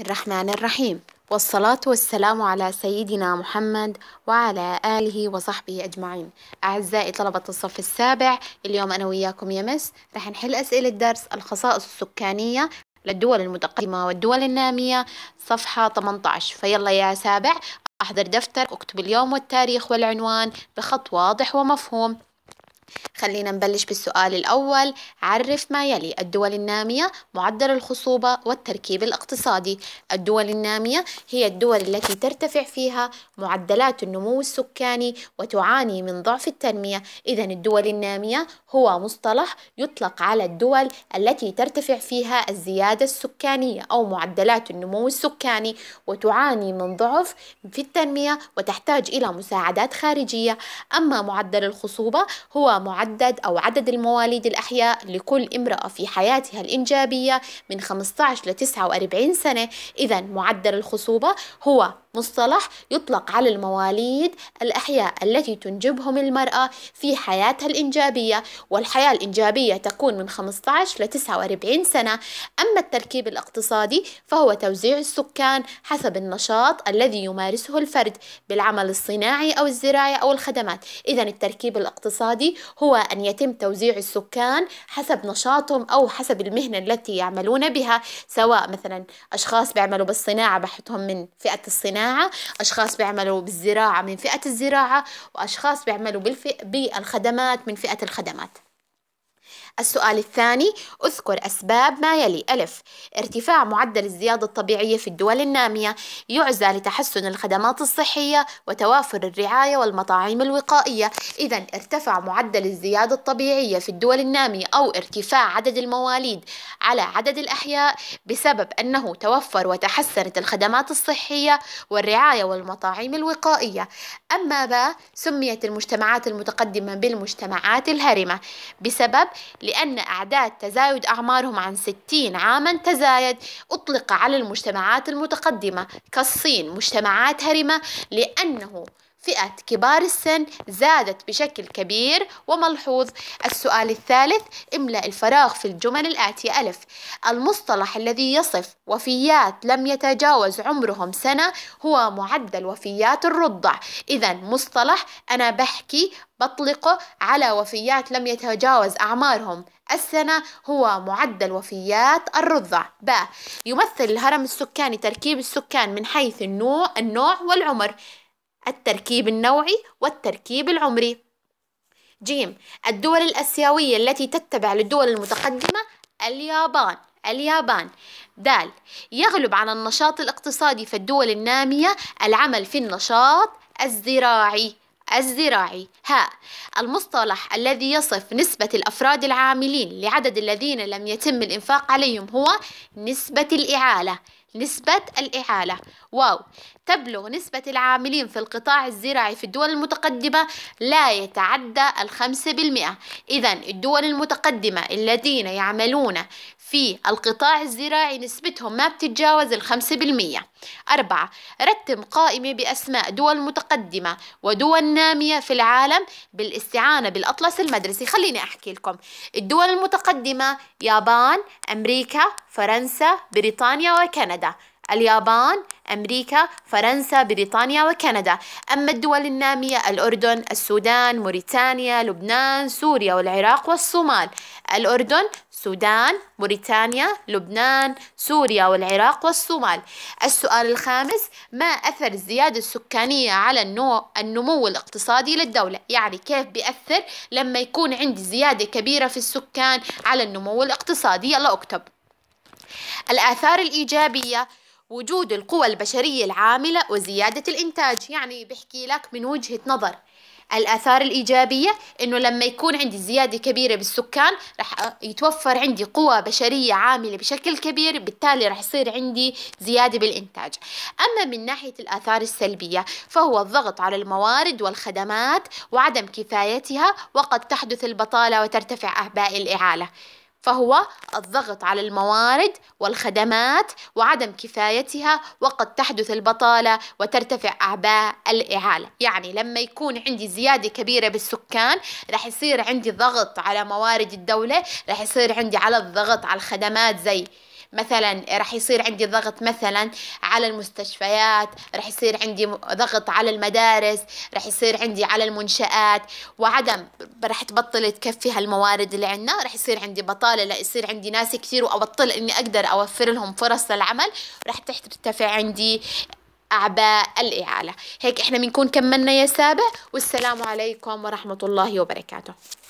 الرحمن الرحيم والصلاة والسلام على سيدنا محمد وعلى آله وصحبه أجمعين أعزائي طلبة الصف السابع اليوم أنا وياكم يمس رح نحل أسئلة درس الخصائص السكانية للدول المتقدمة والدول النامية صفحة 18 فيلا يا سابع أحضر دفتر اكتب اليوم والتاريخ والعنوان بخط واضح ومفهوم خلينا نبلش بالسؤال الأول عرف ما يلي الدول النامية معدل الخصوبة والتركيب الاقتصادي الدول النامية هي الدول التي ترتفع فيها معدلات النمو السكاني وتعاني من ضعف التنمية إذا الدول النامية هو مصطلح يطلق على الدول التي ترتفع فيها الزيادة السكانية أو معدلات النمو السكاني وتعاني من ضعف في التنمية وتحتاج إلى مساعدات خارجية أما معدل الخصوبة هو معدد أو عدد المواليد الأحياء لكل امرأة في حياتها الإنجابية من 15 ل 49 سنة إذا معدل الخصوبة هو مصطلح يطلق على المواليد الأحياء التي تنجبهم المرأة في حياتها الإنجابية والحياة الإنجابية تكون من 15 ل 49 سنة أما التركيب الاقتصادي فهو توزيع السكان حسب النشاط الذي يمارسه الفرد بالعمل الصناعي أو الزراعي أو الخدمات إذا التركيب الاقتصادي هو أن يتم توزيع السكان حسب نشاطهم أو حسب المهنة التي يعملون بها سواء مثلا أشخاص بيعملوا بالصناعة بحطهم من فئة الصناعة أشخاص بيعملوا بالزراعة من فئة الزراعة وأشخاص بيعملوا بالخدمات من فئة الخدمات السؤال الثاني اذكر أسباب ما يلي ألف ارتفاع معدل الزيادة الطبيعية في الدول النامية يعزى لتحسن الخدمات الصحية وتوافر الرعاية والمطاعيم الوقائية إذا ارتفع معدل الزيادة الطبيعية في الدول النامية أو ارتفاع عدد المواليد على عدد الأحياء بسبب أنه توفر وتحسنت الخدمات الصحية والرعاية والمطاعيم الوقائية أما با سميت المجتمعات المتقدمة بالمجتمعات الهرمة بسبب لأن أعداد تزايد أعمارهم عن 60 عاما تزايد أطلق على المجتمعات المتقدمة كالصين مجتمعات هرمة لأنه فئة كبار السن زادت بشكل كبير وملحوظ السؤال الثالث املأ الفراغ في الجمل الآتية ألف المصطلح الذي يصف وفيات لم يتجاوز عمرهم سنة هو معدل وفيات الرضع إذا مصطلح أنا بحكي بطلقه على وفيات لم يتجاوز أعمارهم السنة هو معدل وفيات الرضع ب يمثل الهرم السكاني تركيب السكان من حيث النوع النوع والعمر التركيب النوعي والتركيب العمري جيم الدول الأسيوية التي تتبع للدول المتقدمة اليابان اليابان دال يغلب على النشاط الاقتصادي في الدول النامية العمل في النشاط الزراعي الزراعي ها المصطلح الذي يصف نسبة الأفراد العاملين لعدد الذين لم يتم الإنفاق عليهم هو نسبة الإعالة نسبة الإعالة واو تبلغ نسبة العاملين في القطاع الزراعي في الدول المتقدمة لا يتعدى الخمسة بالمئة إذا الدول المتقدمة الذين يعملون في القطاع الزراعي نسبتهم ما بتتجاوز الخمسة بالمية أربعة رتم قائمة بأسماء دول متقدمة ودول نامية في العالم بالاستعانة بالأطلس المدرسي خليني أحكي لكم الدول المتقدمة يابان أمريكا فرنسا بريطانيا وكندا اليابان أمريكا فرنسا بريطانيا وكندا أما الدول النامية الأردن السودان موريتانيا لبنان سوريا والعراق والصومال الأردن سودان موريتانيا لبنان سوريا والعراق والصومال السؤال الخامس ما أثر الزيادة السكانية على النمو الاقتصادي للدولة يعني كيف بيأثر لما يكون عندي زيادة كبيرة في السكان على النمو الاقتصادي يلا اكتب الآثار الإيجابية وجود القوى البشرية العاملة وزيادة الإنتاج يعني بحكي لك من وجهة نظر الآثار الإيجابية إنه لما يكون عندي زيادة كبيرة بالسكان رح يتوفر عندي قوى بشرية عاملة بشكل كبير بالتالي رح يصير عندي زيادة بالإنتاج أما من ناحية الآثار السلبية فهو الضغط على الموارد والخدمات وعدم كفايتها وقد تحدث البطالة وترتفع أهباء الإعالة فهو الضغط على الموارد والخدمات وعدم كفايتها وقد تحدث البطالة وترتفع أعباء الإعالة يعني لما يكون عندي زيادة كبيرة بالسكان رح يصير عندي ضغط على موارد الدولة رح يصير عندي على الضغط على الخدمات زي مثلا رح يصير عندي ضغط مثلا على المستشفيات رح يصير عندي ضغط على المدارس رح يصير عندي على المنشآت وعدم رح تبطل تكفي هالموارد اللي عندنا رح يصير عندي بطالة لا يصير عندي ناس كثير وأبطل إني أقدر أوفر لهم فرص للعمل رح ترتفع عندي أعباء الإعالة هيك إحنا بنكون كملنا يا سابع والسلام عليكم ورحمة الله وبركاته